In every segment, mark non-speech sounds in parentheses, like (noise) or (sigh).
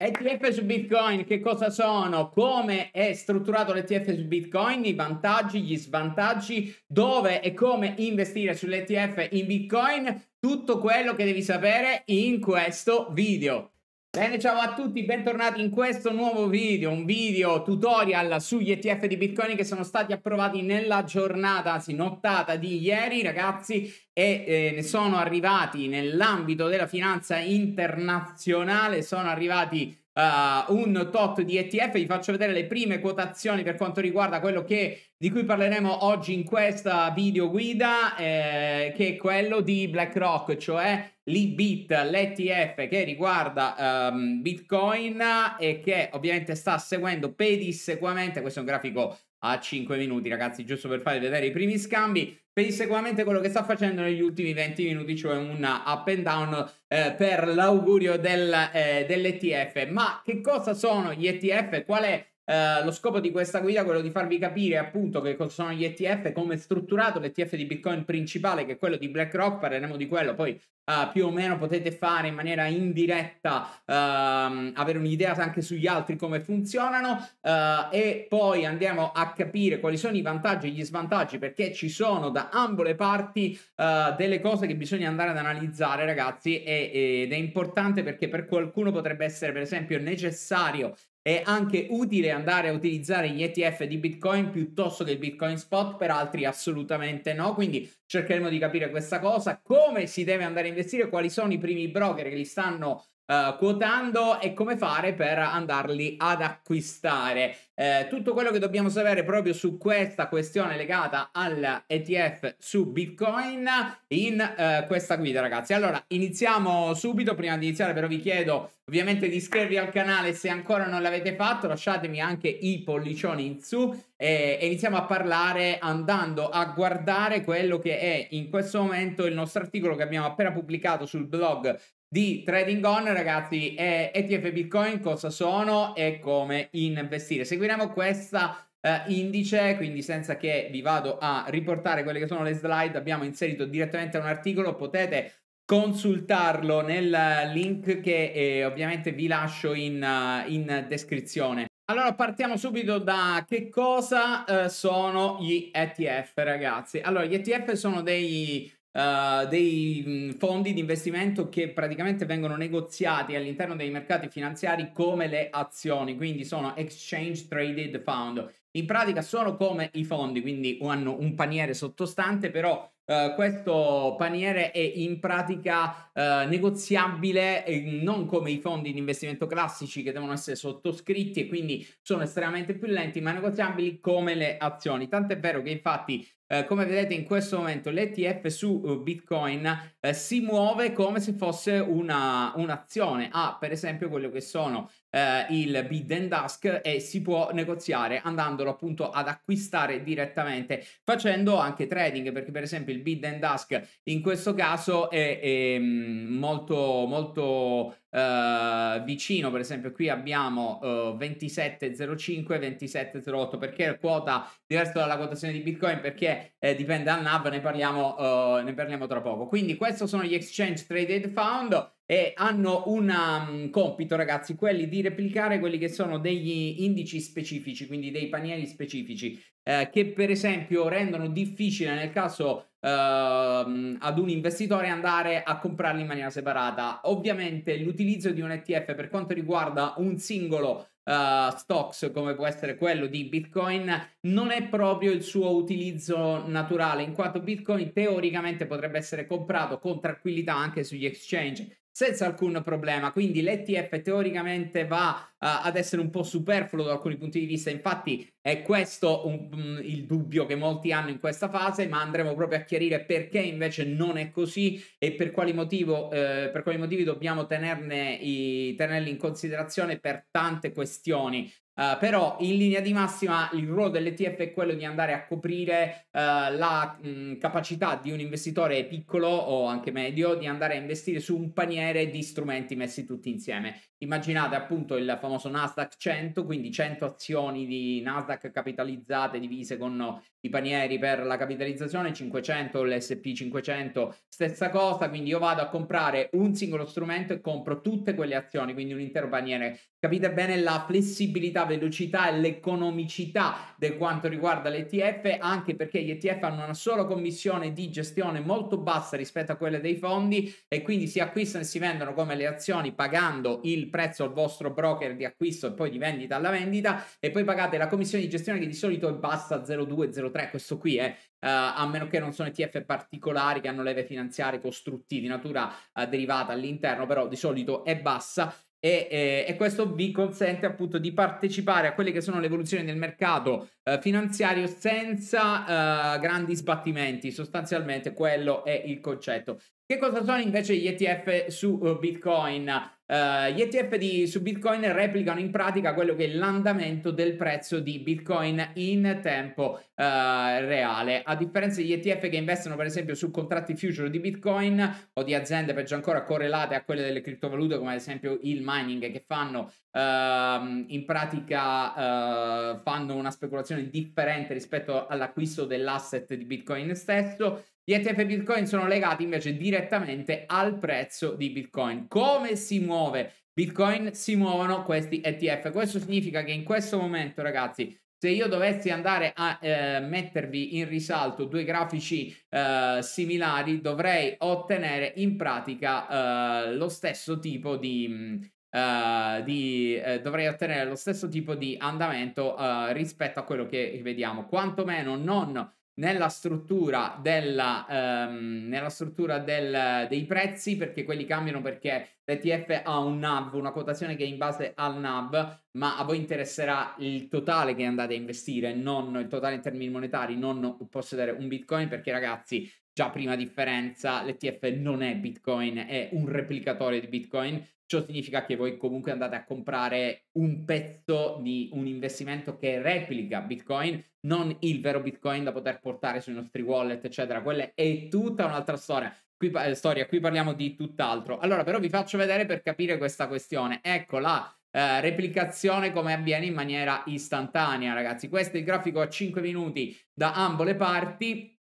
ETF su Bitcoin, che cosa sono? Come è strutturato l'ETF su Bitcoin? I vantaggi, gli svantaggi, dove e come investire sull'ETF in Bitcoin? Tutto quello che devi sapere in questo video. Bene, ciao a tutti, bentornati in questo nuovo video, un video tutorial sugli ETF di Bitcoin che sono stati approvati nella giornata, anzi nottata di ieri, ragazzi, e eh, ne sono arrivati nell'ambito della finanza internazionale, sono arrivati uh, un tot di ETF. Vi faccio vedere le prime quotazioni per quanto riguarda quello che, di cui parleremo oggi in questa video guida, eh, che è quello di BlackRock, cioè l'IBIT, l'ETF che riguarda um, Bitcoin e che ovviamente sta seguendo pedissequamente, questo è un grafico a 5 minuti, ragazzi, giusto per farvi vedere i primi scambi. Vedi sicuramente quello che sta facendo negli ultimi 20 minuti, cioè un up and down eh, per l'augurio del, eh, dell'ETF. Ma che cosa sono gli ETF? Qual è Uh, lo scopo di questa guida è quello di farvi capire appunto che cosa sono gli ETF, come è strutturato l'ETF di Bitcoin principale, che è quello di BlackRock, parleremo di quello, poi uh, più o meno potete fare in maniera indiretta, uh, avere un'idea anche sugli altri come funzionano eh, e poi andiamo a capire quali sono i vantaggi e gli svantaggi, perché ci sono da ambo le parti delle cose che bisogna andare ad analizzare ragazzi e, ed è importante perché per qualcuno potrebbe essere per esempio necessario è anche utile andare a utilizzare gli ETF di Bitcoin piuttosto che il Bitcoin Spot, per altri assolutamente no. Quindi cercheremo di capire questa cosa, come si deve andare a investire, quali sono i primi broker che li stanno uh, quotando e come fare per andarli ad acquistare. Eh, tutto quello che dobbiamo sapere proprio su questa questione legata all'ETF su Bitcoin in eh, questa guida, ragazzi. Allora, iniziamo subito. Prima di iniziare, però, vi chiedo ovviamente di iscrivervi al canale se ancora non l'avete fatto. Lasciatemi anche i pollicioni in su e, e iniziamo a parlare andando a guardare quello che è in questo momento il nostro articolo che abbiamo appena pubblicato sul blog di Trading On, ragazzi, è ETF Bitcoin, cosa sono e come investire. Seguiremo questa eh, indice, quindi senza che vi vado a riportare quelle che sono le slide, abbiamo inserito direttamente un articolo, potete consultarlo nel link che eh, ovviamente vi lascio in, uh, in, descrizione. Allora partiamo subito da che cosa eh, sono gli ETF, ragazzi. Allora, gli ETF sono dei uh, dei mm, fondi di investimento che praticamente vengono negoziati all'interno dei mercati finanziari come le azioni, quindi sono exchange traded fund. In pratica sono come i fondi, quindi hanno un paniere sottostante, però Uh, questo paniere è in pratica uh, negoziabile eh, non come i fondi di investimento classici che devono essere sottoscritti e quindi sono estremamente più lenti ma negoziabili come le azioni tant'è vero che infatti eh, come vedete in questo momento l'ETF su eh, Bitcoin eh, si muove come se fosse una, un'azione, ha ah, per esempio quello che sono eh, il bid and ask e si può negoziare andandolo appunto ad acquistare direttamente facendo anche trading perché per esempio il bid and ask in questo caso è, è mm, molto molto Uh, vicino, per esempio, qui abbiamo uh, 27,05, 27,08 perché è quota diversa dalla quotazione di Bitcoin perché eh, dipende dal NAV, ne parliamo, uh, ne parliamo tra poco. Quindi, questi sono gli exchange traded found e hanno un mm, compito, ragazzi, quelli di replicare quelli che sono degli indici specifici, quindi dei panieri specifici, eh, che per esempio rendono difficile nel caso eh, ad un investitore andare a comprarli in maniera separata. Ovviamente l'utilizzo di un ETF per quanto riguarda un singolo Uh, stocks come può essere quello di Bitcoin non è proprio il suo utilizzo naturale in quanto Bitcoin teoricamente potrebbe essere comprato con tranquillità anche sugli exchange senza alcun problema. Quindi l'ETF teoricamente va uh, ad essere un po' superfluo da alcuni punti di vista, infatti è questo un, um, il dubbio che molti hanno in questa fase, ma andremo proprio a chiarire perché invece non è così e per quali, motivo, eh, per quali motivi dobbiamo tenerne i, tenerli in considerazione per tante questioni. Uh, però in linea di massima il ruolo dell'ETF è quello di andare a coprire uh, la mh, capacità di un investitore piccolo o anche medio di andare a investire su un paniere di strumenti messi tutti insieme. Immaginate appunto il famoso Nasdaq 100, quindi 100 azioni di Nasdaq capitalizzate divise con i panieri per la capitalizzazione 500, l'SP 500, stessa cosa, quindi io vado a comprare un singolo strumento e compro tutte quelle azioni, quindi un intero paniere. Capite bene la flessibilità, velocità e l'economicità del quanto riguarda l'ETF, anche perché gli ETF hanno una sola commissione di gestione molto bassa rispetto a quella dei fondi e quindi si acquistano e si vendono come le azioni pagando il prezzo al vostro broker di acquisto e poi di vendita alla vendita e poi pagate la commissione di gestione che di solito è bassa 0,2, 0,3 3, questo qui è, uh, eh. eh, a meno che non sono ETF particolari che hanno leve finanziarie costrutti di natura uh, derivata all'interno, però di solito è bassa. E, e, e, questo vi consente appunto di partecipare a quelle che sono le evoluzioni del mercato eh, finanziario senza eh, grandi sbattimenti, sostanzialmente quello è il concetto. Che cosa sono invece gli ETF su uh, Bitcoin? Uh, gli ETF di, su Bitcoin replicano in pratica quello che è l'andamento del prezzo di Bitcoin in tempo uh, reale. A differenza degli ETF che investono per esempio su contratti future di Bitcoin o di aziende peggio ancora correlate a quelle delle criptovalute come ad esempio il mining che fanno Uh, in pratica uh, fanno una speculazione differente rispetto all'acquisto dell'asset di Bitcoin stesso. Gli ETF Bitcoin sono legati invece direttamente al prezzo di Bitcoin. Come si muove Bitcoin? Si muovono questi ETF. Questo significa che in questo momento, ragazzi, se io dovessi andare a eh, mettervi in risalto due grafici eh, similari, dovrei ottenere in pratica eh, lo stesso tipo di, Uh, di, uh, dovrei ottenere lo stesso tipo di andamento uh, rispetto a quello che vediamo, quantomeno non nella struttura, della, um, nella struttura del, dei prezzi, perché quelli cambiano perché l'ETF ha un NAV, una quotazione che è in base al NAV, ma a voi interesserà il totale che andate a investire, non il totale in termini monetari, non possedere un Bitcoin, perché ragazzi, già prima differenza, l'ETF non è Bitcoin, è un replicatore di Bitcoin, Ciò significa che voi comunque andate a comprare un pezzo di un investimento che replica Bitcoin, non il vero Bitcoin da poter portare sui nostri wallet, eccetera. Quella è tutta un'altra storia. Qui, eh, storia, qui parliamo di tutt'altro. Allora, però vi faccio vedere per capire questa questione. Ecco la eh, replicazione come avviene in maniera istantanea, ragazzi. Questo è il grafico a 5 minuti da ambo le parti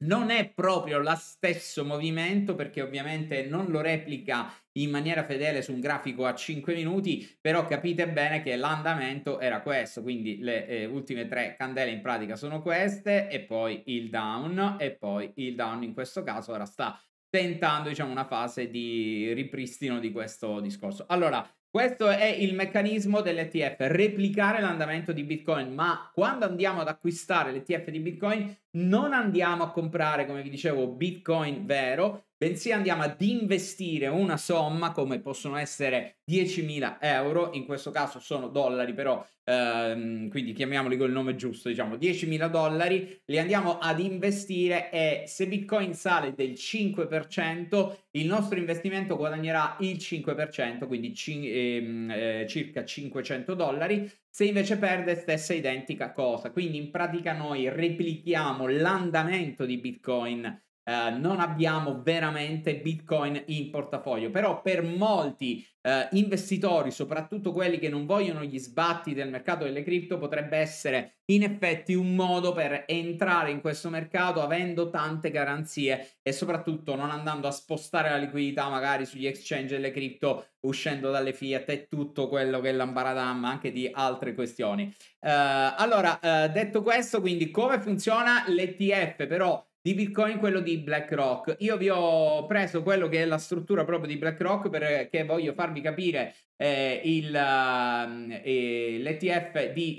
non è proprio lo stesso movimento perché ovviamente non lo replica in maniera fedele su un grafico a 5 minuti, però capite bene che l'andamento era questo, quindi le eh, ultime tre candele in pratica sono queste e poi il down e poi il down in questo caso ora sta tentando diciamo una fase di ripristino di questo discorso. Allora, questo è il meccanismo dell'ETF, replicare l'andamento di Bitcoin, ma quando andiamo ad acquistare l'ETF di Bitcoin non andiamo a comprare, come vi dicevo, Bitcoin vero, bensì andiamo ad investire una somma come possono essere 10.000 euro, in questo caso sono dollari però, ehm, quindi chiamiamoli col nome giusto, diciamo 10.000 dollari, li andiamo ad investire e se Bitcoin sale del 5%, il nostro investimento guadagnerà il 5%, quindi cin- ehm, eh, circa 500 dollari, se invece perde stessa identica cosa, quindi in pratica noi replichiamo l'andamento di Bitcoin eh, non abbiamo veramente Bitcoin in portafoglio, però per molti eh, investitori, soprattutto quelli che non vogliono gli sbatti del mercato delle cripto, potrebbe essere in effetti un modo per entrare in questo mercato avendo tante garanzie e soprattutto non andando a spostare la liquidità magari sugli exchange delle cripto uscendo dalle fiat e tutto quello che è l'ambaradam anche di altre questioni. Eh, allora, eh, detto questo, quindi come funziona l'ETF però di Bitcoin quello di BlackRock. Io vi ho preso quello che è la struttura proprio di BlackRock perché eh, voglio farvi capire eh, il, eh, eh l'ETF di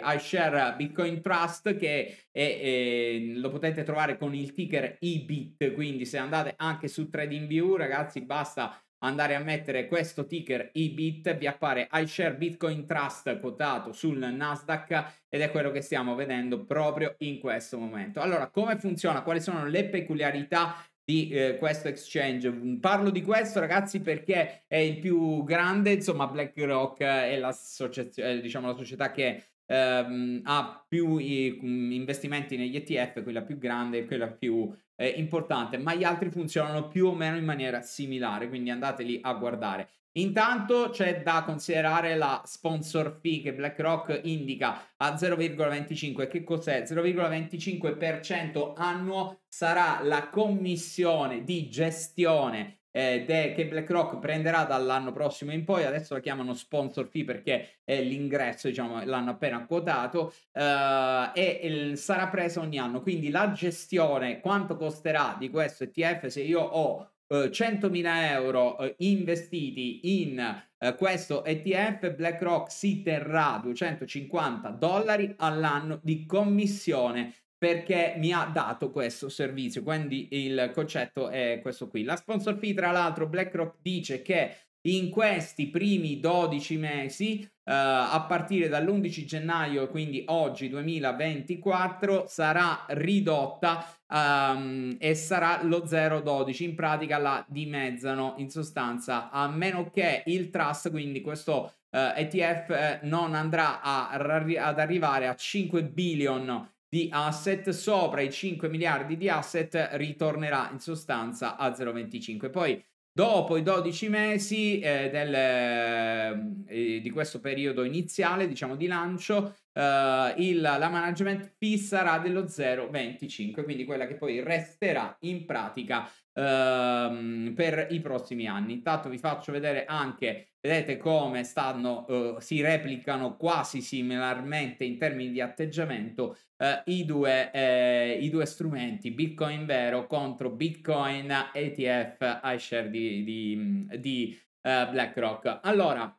eh, iShare Bitcoin Trust che è, eh, lo potete trovare con il ticker IBIT, quindi se andate anche su TradingView ragazzi basta andare a mettere questo ticker IBIT, vi appare iShare Bitcoin Trust quotato sul Nasdaq ed è quello che stiamo vedendo proprio in questo momento. Allora, come funziona? Quali sono le peculiarità di eh, questo exchange. Parlo di questo, ragazzi, perché è il più grande, insomma, BlackRock è l'associazione, eh, diciamo la società che ehm, ha più eh, investimenti negli ETF, quella più grande e quella più eh, importante, ma gli altri funzionano più o meno in maniera similare, quindi andateli a guardare. Intanto c'è da considerare la sponsor fee che BlackRock indica a 0,25. Che cos'è? 0,25% annuo sarà la commissione di gestione eh, de- che BlackRock prenderà dall'anno prossimo in poi, adesso la chiamano sponsor fee perché è l'ingresso, diciamo, l'hanno appena quotato, eh, e, e sarà presa ogni anno. Quindi la gestione, quanto costerà di questo ETF se io ho 100.000 eh, euro eh, investiti in eh, questo ETF, BlackRock si terrà 250 dollari all'anno di commissione perché mi ha dato questo servizio. Quindi il concetto è questo qui. La sponsor fee, tra l'altro, BlackRock dice che in questi primi 12 mesi, eh, a partire dall'11 gennaio, quindi oggi 2024, sarà ridotta um, e sarà lo 0,12, in pratica la dimezzano in sostanza, a meno che il trust, quindi questo eh, ETF, eh, non andrà a, ad arrivare a 5 billion di asset sopra i 5 miliardi di asset ritornerà in sostanza a 0,25. Poi dopo i 12 mesi eh, del, eh, eh, di questo periodo iniziale, diciamo di lancio, eh, il, la management fee sarà dello 0,25, quindi quella che poi resterà in pratica ehm, per i prossimi anni. Intanto vi faccio vedere anche, vedete come stanno, eh, si replicano quasi similarmente in termini di atteggiamento eh, i, due, eh, i due strumenti, Bitcoin vero contro Bitcoin ETF iShare di, di, di eh, BlackRock. Allora,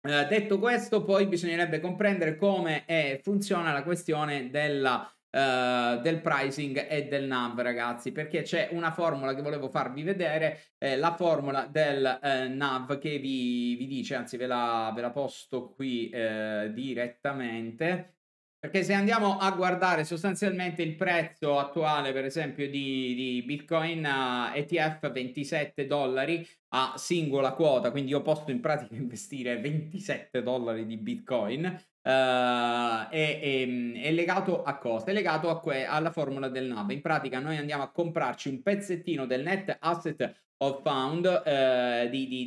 eh, detto questo, poi bisognerebbe comprendere come eh, funziona la questione della eh, del pricing e del NAV, ragazzi, perché c'è una formula che volevo farvi vedere, eh, la formula del eh, NAV che vi, vi, dice, anzi ve la, ve la posto qui eh, direttamente. Perché se andiamo a guardare sostanzialmente il prezzo attuale, per esempio, di, di Bitcoin a ETF 27 dollari a singola quota, quindi io posso in pratica (laughs) investire 27 dollari di Bitcoin, eh, è, è, è, legato a cosa? È legato a que- alla formula del NAV. In pratica noi andiamo a comprarci un pezzettino del net asset of found eh, di, di,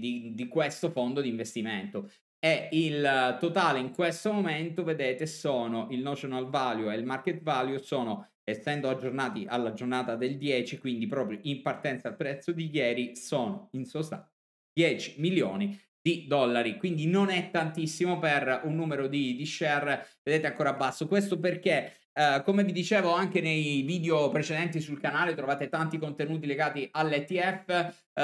di, di questo fondo di investimento e il totale in questo momento, vedete, sono il notional value e il market value sono, essendo aggiornati alla giornata del 10, quindi proprio in partenza al prezzo di ieri, sono in sostanza 10 milioni di dollari, quindi non è tantissimo per un numero di, di share, vedete ancora basso. Questo perché eh, come vi dicevo anche nei video precedenti sul canale trovate tanti contenuti legati all'ETF. Uh,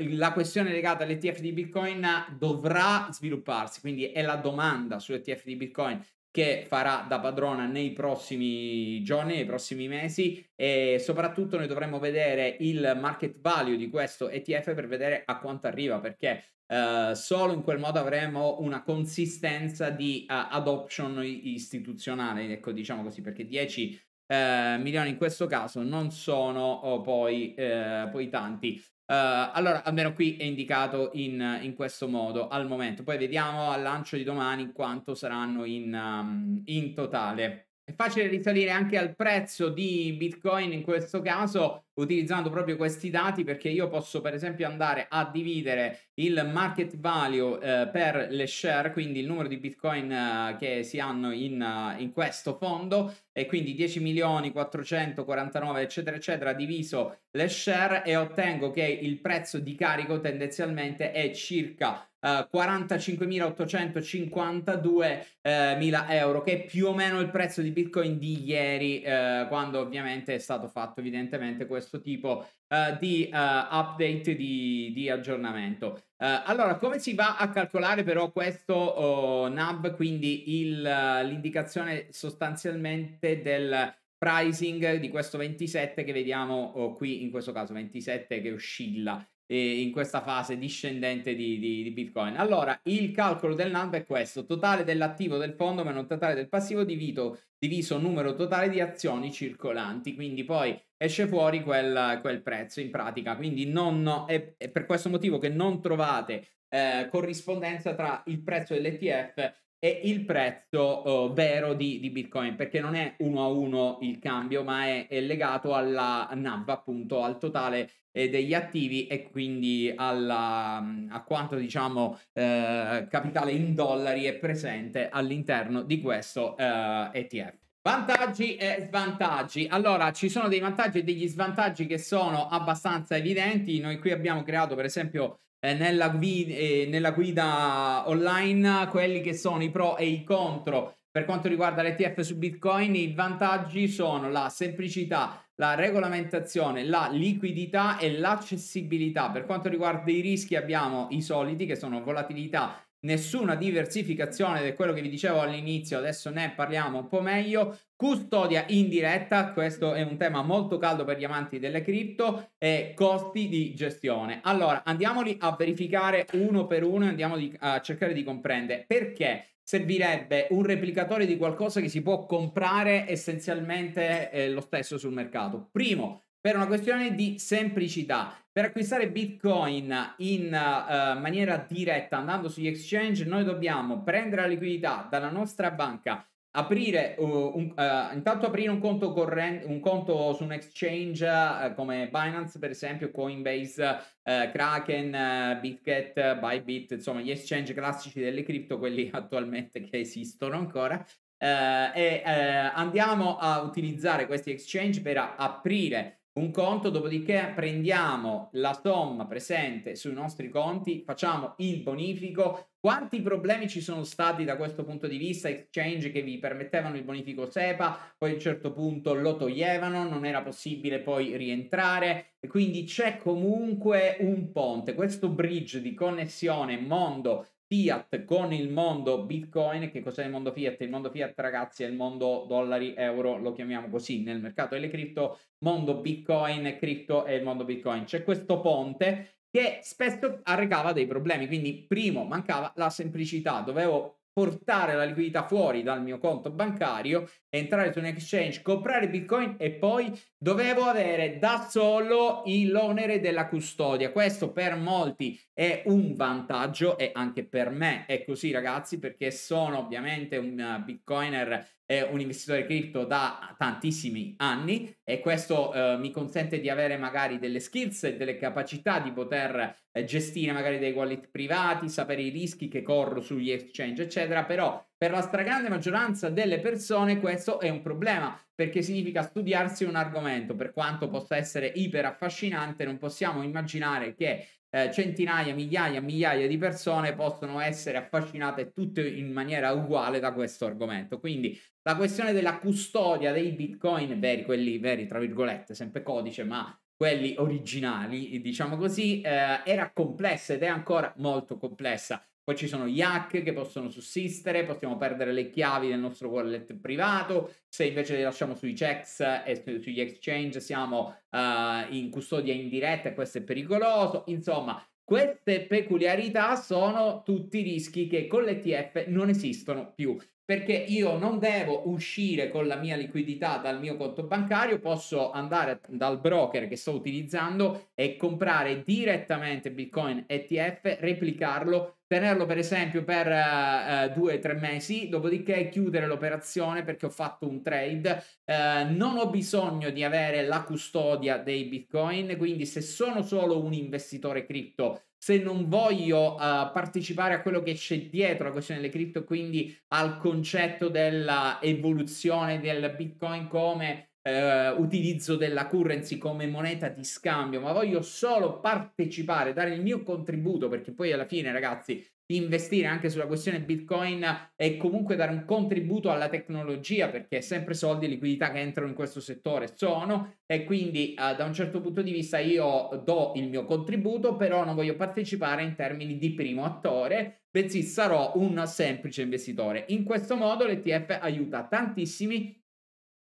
eh, la questione legata all'ETF di Bitcoin dovrà svilupparsi, quindi è la domanda sull'ETF di Bitcoin che farà da padrona nei prossimi giorni, nei prossimi mesi e soprattutto noi dovremo vedere il market value di questo ETF per vedere a quanto arriva perché Uh, solo in quel modo avremo una consistenza di uh, adoption istituzionale, ecco diciamo così, perché 10 uh, eh, milioni in questo caso non sono oh, poi, poi, tanti. allora, almeno qui è indicato in, in, questo modo al momento. Poi vediamo al lancio di domani quanto saranno in, um, in totale. È facile risalire anche al prezzo di Bitcoin in questo caso utilizzando proprio questi dati perché io posso per esempio andare a dividere il market value eh, per le share, quindi il numero di Bitcoin eh, che si hanno in, uh, in, questo fondo e quindi 10 milioni 449 eccetera eccetera diviso le share e ottengo che il prezzo di carico tendenzialmente è circa Uh, 45.852 uh, euro, che è più o meno il prezzo di Bitcoin di ieri, uh, quando ovviamente è stato fatto evidentemente questo tipo eh, di eh, update di, di aggiornamento. allora, come si va a calcolare però questo oh, NAB, quindi il, l'indicazione sostanzialmente del pricing di questo 27 che vediamo oh, qui in questo caso 27 che oscilla in questa fase discendente di, di, di, Bitcoin. Allora, il calcolo del NAV è questo, totale dell'attivo del fondo meno totale del passivo divito, diviso numero totale di azioni circolanti, quindi poi esce fuori quel, quel prezzo in pratica, quindi non, no, è, è per questo motivo che non trovate eh, corrispondenza tra il prezzo dell'ETF è il prezzo uh, vero di, di, Bitcoin, perché non è uno a uno il cambio, ma è, è legato alla NAV, appunto, al totale eh, degli attivi e quindi alla, mm, a quanto diciamo eh, capitale in dollari è presente all'interno di questo eh, ETF. Vantaggi e svantaggi. Allora, ci sono dei vantaggi e degli svantaggi che sono abbastanza evidenti. Noi qui abbiamo creato, per esempio, eh, nella, guida, eh, nella guida online quelli che sono i pro e i contro. Per quanto riguarda l'ETF su Bitcoin, i vantaggi sono la semplicità, la regolamentazione, la liquidità e l'accessibilità. Per quanto riguarda i rischi abbiamo i soliti che sono volatilità, nessuna diversificazione ed è quello che vi dicevo all'inizio, adesso ne parliamo un po' meglio. Custodia indiretta, questo è un tema molto caldo per gli amanti delle cripto, e costi di gestione. Allora, andiamoli a verificare uno per uno e andiamo a cercare di comprendere perché servirebbe un replicatore di qualcosa che si può comprare essenzialmente eh, lo stesso sul mercato. Primo, per una questione di semplicità. Per acquistare Bitcoin in uh, maniera diretta andando sugli exchange, noi dobbiamo prendere la liquidità dalla nostra banca, aprire uh, un, uh, intanto aprire un conto, corrente, un conto su un exchange come Binance, per esempio, Coinbase, Kraken, Bitget, Bybit, insomma, gli exchange classici delle cripto, quelli (laughs) attualmente che esistono ancora. e andiamo a utilizzare questi exchange per aprire un conto, dopodiché prendiamo la somma presente sui nostri conti, facciamo il bonifico. Quanti problemi ci sono stati da questo punto di vista? Exchange che vi permettevano il bonifico SEPA, poi a un certo punto lo toglievano, non era possibile poi rientrare. e Quindi c'è comunque un ponte, questo bridge di connessione mondo fiat con il mondo bitcoin. Che cos'è il mondo fiat? Il mondo fiat, ragazzi, è il mondo dollari, euro, lo chiamiamo così nel mercato delle cripto. Mondo bitcoin, cripto e il mondo bitcoin. C'è questo ponte che spesso arrecava dei problemi. Quindi, primo, mancava la semplicità. Dovevo portare la liquidità fuori dal mio conto bancario, entrare su un exchange, comprare bitcoin e poi Dovevo avere da solo l'onere della custodia. Questo per molti è un vantaggio e anche per me è così, ragazzi, perché sono ovviamente un eh, bitcoiner e un investitore cripto da tantissimi anni e questo eh, mi consente di avere magari delle skills e delle capacità di poter eh, gestire magari dei wallet privati, sapere i rischi che corro sugli exchange, eccetera, però per la stragrande maggioranza delle persone questo è un problema perché significa studiarsi un argomento, per quanto possa essere iper affascinante, non possiamo immaginare che eh, centinaia, migliaia, migliaia di persone possono essere affascinate tutte in maniera uguale da questo argomento. Quindi la questione della custodia dei bitcoin veri, quelli veri, tra virgolette, sempre codice, ma quelli originali, diciamo così, eh, era complessa ed è ancora molto complessa. Poi ci sono gli hack che possono sussistere, possiamo perdere le chiavi del nostro wallet privato, se invece le lasciamo sui checks e sugli exchange siamo uh, in custodia indiretta e questo è pericoloso. Insomma, queste peculiarità sono tutti rischi che con l'ETF non esistono più perché io non devo uscire con la mia liquidità dal mio conto bancario, posso andare dal broker che sto utilizzando e comprare direttamente Bitcoin ETF, replicarlo, tenerlo per esempio per uh, due o tre mesi, dopodiché chiudere l'operazione perché ho fatto un trade. Uh, non ho bisogno di avere la custodia dei Bitcoin, quindi se sono solo un investitore cripto se non voglio uh, partecipare a quello che c'è dietro la questione delle cripto, quindi al concetto dell'evoluzione del Bitcoin come eh, utilizzo della currency come moneta di scambio, ma voglio solo partecipare, dare il mio contributo, perché poi alla fine, ragazzi, investire anche sulla questione Bitcoin e comunque dare un contributo alla tecnologia, perché è sempre soldi e liquidità che entrano in questo settore sono, e quindi eh, da un certo punto di vista io do il mio contributo, però non voglio partecipare in termini di primo attore, bensì sarò un semplice investitore. In questo modo l'ETF aiuta tantissimi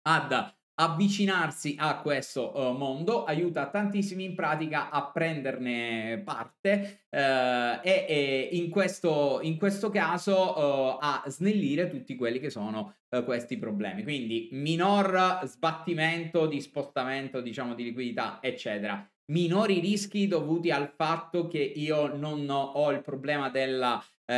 ad avvicinarsi a questo uh, mondo aiuta tantissimi in pratica a prenderne parte uh, e, e, in, questo, in questo caso uh, a snellire tutti quelli che sono questi problemi quindi minor sbattimento di spostamento diciamo di liquidità eccetera minori rischi dovuti al fatto che io non ho il problema del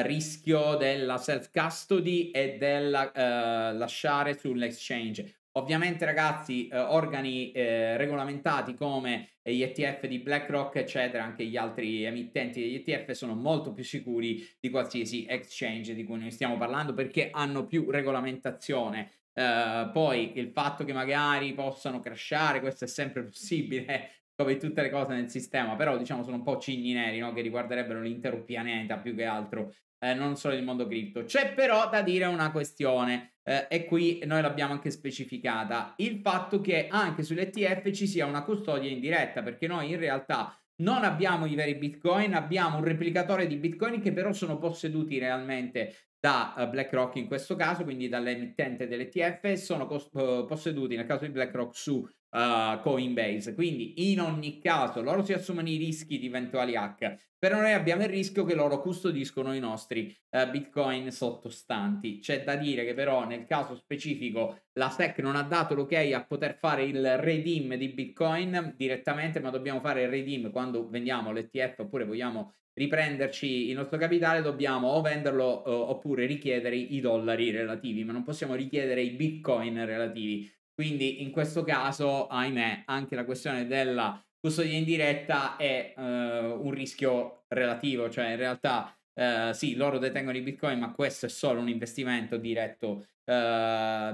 rischio della self custody e del lasciare sull'exchange Ovviamente ragazzi, eh, organi eh, regolamentati come gli ETF di BlackRock, eccetera, anche gli altri emittenti degli ETF sono molto più sicuri di qualsiasi exchange di cui noi stiamo parlando perché hanno più regolamentazione. Eh, poi il fatto che magari possano crashare, questo è sempre possibile, (laughs) come tutte le cose nel sistema, però diciamo sono un po' cigni neri no? che riguarderebbero l'intero pianeta più che altro eh, non solo il mondo cripto. C'è però da dire una questione, eh, e qui noi l'abbiamo anche specificata, il fatto che anche sull'ETF ci sia una custodia indiretta, perché noi in realtà non abbiamo i veri bitcoin, abbiamo un replicatore di bitcoin che però sono posseduti realmente da eh, BlackRock in questo caso, quindi dall'emittente dell'ETF, sono cos- eh, posseduti nel caso di BlackRock su uh, Coinbase. Quindi in ogni caso loro si assumono i rischi di eventuali hack, però noi abbiamo il rischio che loro custodiscono i nostri uh, bitcoin sottostanti. C'è da dire che però nel caso specifico la SEC non ha dato l'ok a poter fare il redeem di bitcoin direttamente, ma dobbiamo fare il redeem quando vendiamo l'ETF oppure vogliamo riprenderci il nostro capitale dobbiamo o venderlo eh, oppure richiedere i dollari relativi, ma non possiamo richiedere i bitcoin relativi. Quindi in questo caso, ahimè, anche la questione della custodia indiretta è uh, un rischio relativo, cioè in realtà uh, sì, loro detengono i bitcoin, ma questo è solo un investimento diretto, uh,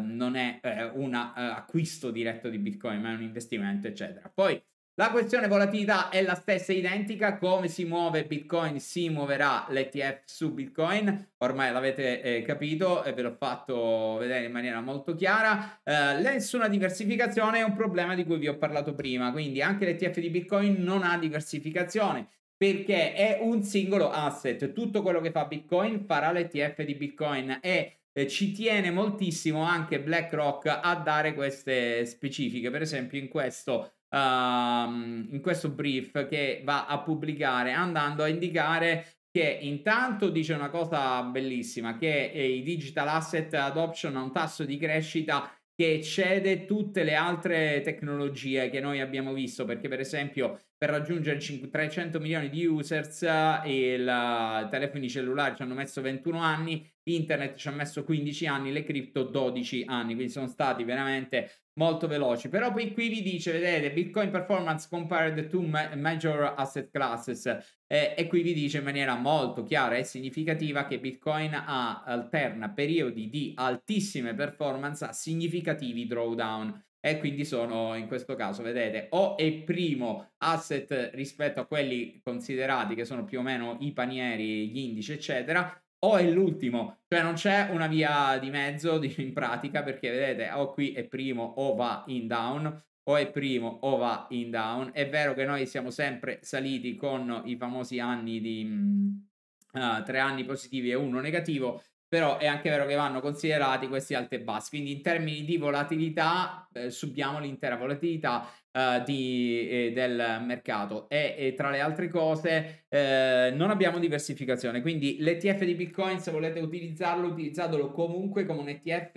non è un acquisto diretto di bitcoin, ma è un investimento, eccetera. Poi la questione volatilità è la stessa identica, come si muove Bitcoin si muoverà l'ETF su Bitcoin, ormai l'avete eh, capito e ve l'ho fatto vedere in maniera molto chiara, eh, nessuna diversificazione è un problema di cui vi ho parlato prima, quindi anche l'ETF di Bitcoin non ha diversificazione perché è un singolo asset, tutto quello che fa Bitcoin farà l'ETF di Bitcoin e eh, ci tiene moltissimo anche BlackRock a dare queste specifiche, per esempio in questo um, in questo brief che va a pubblicare andando a indicare che intanto dice una cosa bellissima, che eh, i digital asset adoption ha un tasso di crescita che eccede tutte le altre tecnologie che noi abbiamo visto, perché per esempio per raggiungere 300 milioni di users eh, eh, i telefoni cellulari ci hanno messo 21 anni, Internet ci ha messo 15 anni, le cripto 12 anni, quindi sono stati veramente molto veloci. Però poi qui vi dice, vedete, Bitcoin performance compared to major asset classes eh, e qui vi dice in maniera molto chiara e significativa che Bitcoin ha, alterna periodi di altissime performance a significativi drawdown e quindi sono in questo caso, vedete, o è primo asset rispetto a quelli considerati che sono più o meno i panieri, gli indici, eccetera, o è l'ultimo, cioè non c'è una via di mezzo (laughs) in pratica perché vedete o qui è primo o va in down o è primo o va in down. È vero che noi siamo sempre saliti con i famosi anni di uh, tre anni positivi e uno negativo, però è anche vero che vanno considerati questi alti e bassi. Quindi in termini di volatilità eh, subiamo l'intera volatilità Uh, di, eh, del mercato e, e, tra le altre cose eh, non abbiamo diversificazione quindi l'ETF di Bitcoin se volete utilizzarlo utilizzatelo comunque come un ETF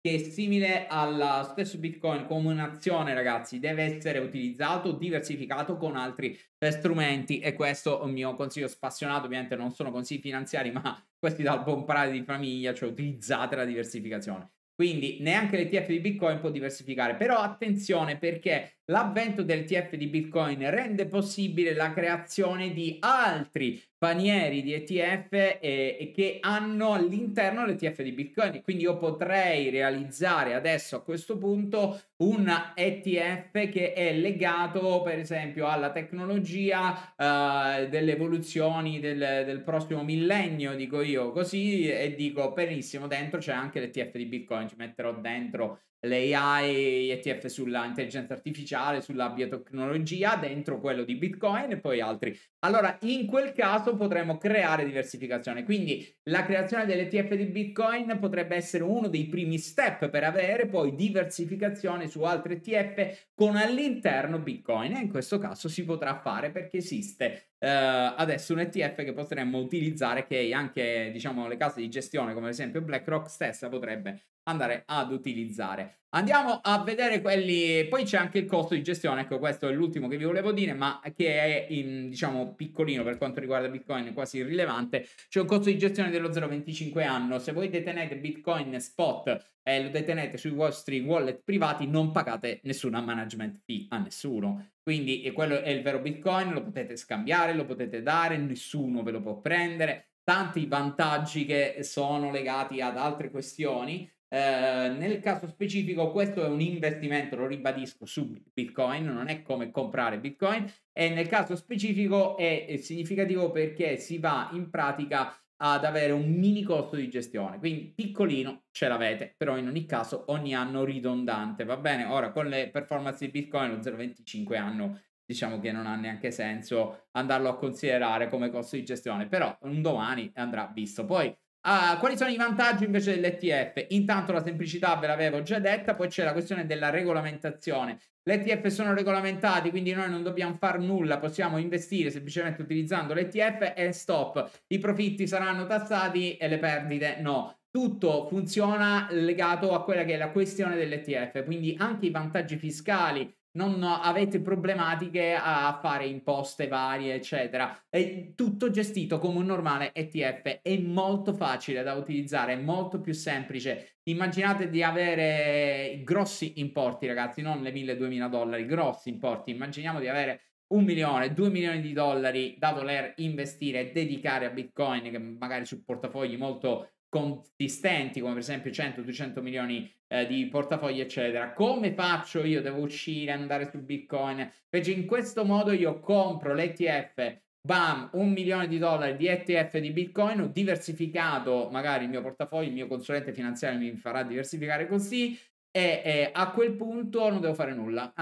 che è simile allo stesso Bitcoin come un'azione, ragazzi, deve essere utilizzato, diversificato con altri strumenti e questo è un mio consiglio spassionato, ovviamente non sono consigli finanziari, ma questi dal buon prade di famiglia, cioè utilizzate la diversificazione. Quindi neanche l'ETF di Bitcoin può diversificare, però attenzione perché L'avvento del TF di Bitcoin rende possibile la creazione di altri panieri di ETF eh, che hanno all'interno l'ETF di Bitcoin. Quindi io potrei realizzare adesso a questo punto un ETF che è legato per esempio alla tecnologia eh, delle evoluzioni del, del, prossimo millennio, dico io così, e dico benissimo, dentro c'è anche l'ETF di Bitcoin, ci metterò dentro l'AI, ETF sulla intelligenza artificiale, sulla biotecnologia, dentro quello di Bitcoin e poi altri allora in quel caso potremmo creare diversificazione. Quindi la creazione dell'ETF di Bitcoin potrebbe essere uno dei primi step per avere poi diversificazione su altre ETF con all'interno Bitcoin e in questo caso si potrà fare perché esiste eh, adesso un ETF che potremmo utilizzare che anche diciamo le case di gestione come ad esempio BlackRock stessa potrebbe andare ad utilizzare. Andiamo a vedere quelli, poi c'è anche il costo di gestione, ecco questo è l'ultimo che vi volevo dire, ma che è in, diciamo piccolino per quanto riguarda Bitcoin, quasi irrilevante, c'è un costo di gestione dello 0,25 anno, se voi detenete Bitcoin spot e eh, lo detenete sui vostri wallet privati non pagate nessuna management fee a nessuno, quindi quello è il vero Bitcoin, lo potete scambiare, lo potete dare, nessuno ve lo può prendere, tanti vantaggi che sono legati ad altre questioni eh, nel caso specifico questo è un investimento, lo ribadisco, su Bitcoin, non è come comprare Bitcoin e nel caso specifico è, è significativo perché si va in pratica ad avere un mini costo di gestione, quindi piccolino ce l'avete, però in ogni caso ogni anno ridondante, va bene? Ora con le performance di Bitcoin lo 0,25 anno diciamo che non ha neanche senso andarlo a considerare come costo di gestione, però un domani andrà visto. Poi Ah, quali sono i vantaggi invece dell'ETF? Intanto la semplicità ve l'avevo già detta, poi c'è la questione della regolamentazione. L'ETF sono regolamentati, quindi noi non dobbiamo fare nulla, possiamo investire semplicemente utilizzando l'ETF e stop. I profitti saranno tassati e le perdite no. Tutto funziona legato a quella che è la questione dell'ETF, quindi anche i vantaggi fiscali non avete problematiche a fare imposte varie, eccetera. È tutto gestito come un normale ETF, è molto facile da utilizzare, è molto più semplice. Immaginate di avere grossi importi, ragazzi, non le 1000-2000 dollari, grossi importi. Immaginiamo di avere un milione, due milioni di dollari da voler investire e dedicare a Bitcoin, che magari su portafogli molto consistenti come per esempio 100-200 milioni eh, di portafogli eccetera come faccio io devo uscire andare su bitcoin invece in questo modo io compro l'ETF bam un milione di dollari di ETF di bitcoin ho diversificato magari il mio portafoglio il mio consulente finanziario mi farà diversificare così e, e a quel punto non devo fare nulla uh,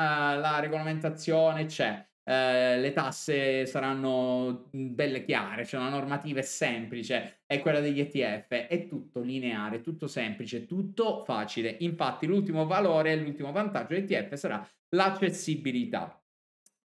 la regolamentazione c'è eh, le tasse saranno mm, belle chiare, cioè una normativa è semplice, è quella degli ETF, è tutto lineare, tutto semplice, tutto facile. Infatti l'ultimo valore, e l'ultimo vantaggio dell'ETF sarà l'accessibilità.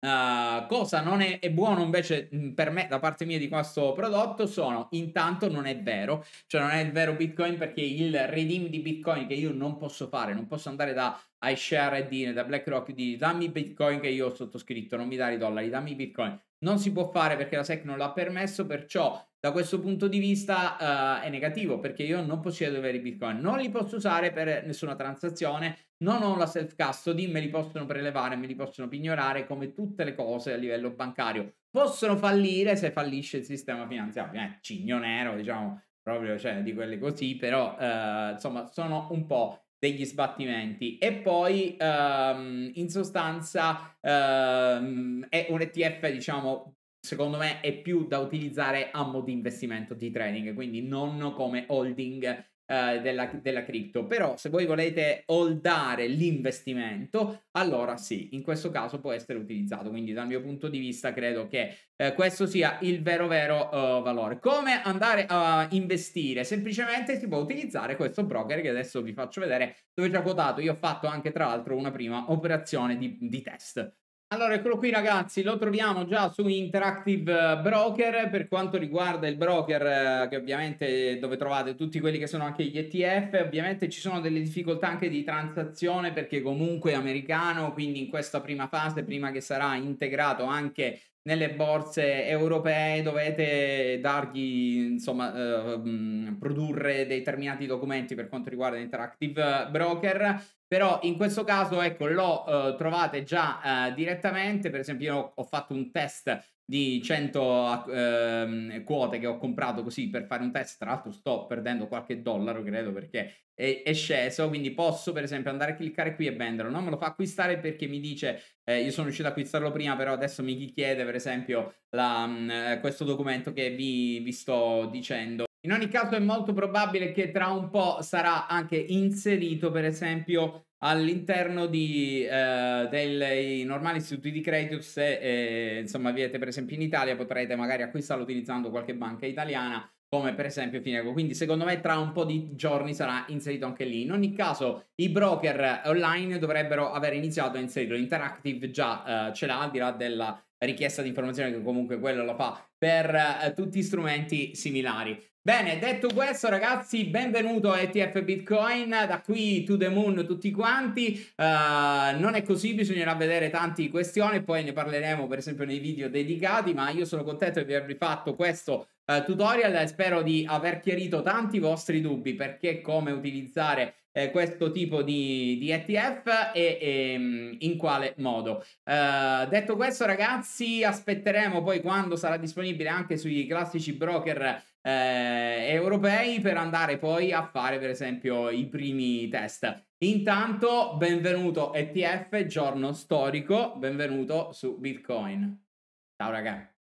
Uh, cosa non è, è, buono invece mm, per me, da parte mia di questo prodotto, sono intanto non è vero, cioè non è il vero Bitcoin perché il redeem di Bitcoin che io non posso fare, non posso andare da iShare ID da BlackRock di dammi Bitcoin che io ho sottoscritto, non mi dare i dollari, dammi Bitcoin. Non si può fare perché la SEC non l'ha permesso, perciò da questo punto di vista uh, è negativo perché io non possiedo i veri Bitcoin, non li posso usare per nessuna transazione, non ho la self custody, me li possono prelevare, me li possono pignorare come tutte le cose a livello bancario. Possono fallire se fallisce il sistema finanziario, eh, cigno nero, diciamo, proprio cioè, di quelle così, però uh, insomma sono un po' degli sbattimenti e poi um, in sostanza um, è un ETF diciamo secondo me è più da utilizzare a modo di investimento di trading quindi non come holding eh, della, della cripto, però se voi volete holdare l'investimento, allora sì, in questo caso può essere utilizzato, quindi dal mio punto di vista credo che eh, questo sia il vero vero uh, valore. Come andare a investire? Semplicemente si può utilizzare questo broker che adesso vi faccio vedere dove già quotato, io ho fatto anche tra l'altro una prima operazione di, di test. Allora, eccolo qui ragazzi, lo troviamo già su Interactive eh, Broker per quanto riguarda il broker eh, che ovviamente dove trovate tutti quelli che sono anche gli ETF, ovviamente ci sono delle difficoltà anche di transazione perché comunque è americano, quindi in questa prima fase, prima che sarà integrato anche nelle borse europee dovete dargli, insomma, eh, mm, produrre determinati documenti per quanto riguarda Interactive eh, Broker però in questo caso ecco lo eh, trovate già eh, direttamente per esempio io ho fatto un test di 100 ehm, quote che ho comprato così per fare un test tra l'altro sto perdendo qualche dollaro credo perché è, è, sceso quindi posso per esempio andare a cliccare qui e venderlo non me lo fa acquistare perché mi dice eh, io sono riuscito ad acquistarlo prima però adesso mi chiede per esempio la, mh, mm, eh, questo documento che vi, vi sto dicendo in ogni caso è molto probabile che tra un po' sarà anche inserito, per esempio, all'interno di, eh, dei normali istituti di credito. Se eh, insomma avete per esempio in Italia, potrete magari acquistarlo utilizzando qualche banca italiana, come per esempio Fineco. Quindi secondo me tra un po' di giorni sarà inserito anche lì. In ogni caso i broker online dovrebbero aver iniziato a inserirlo. Interactive già eh, ce l'ha, al di là della richiesta di informazione che comunque quello lo fa per eh, tutti strumenti similari. Bene, detto questo ragazzi, benvenuto a ETF Bitcoin, da qui to the moon tutti quanti, uh, non è così, bisognerà vedere tanti questioni, poi ne parleremo per esempio nei video dedicati, ma io sono contento di avervi fatto questo uh, tutorial e spero di aver chiarito tanti vostri dubbi perché come utilizzare eh, questo tipo di, di ETF e, e, ehm, in quale modo. Eh, detto questo, ragazzi, aspetteremo poi quando sarà disponibile anche sui classici broker eh, europei per andare poi a fare per esempio i primi test. Intanto benvenuto ETF, giorno storico, benvenuto su Bitcoin. Ciao ragazzi.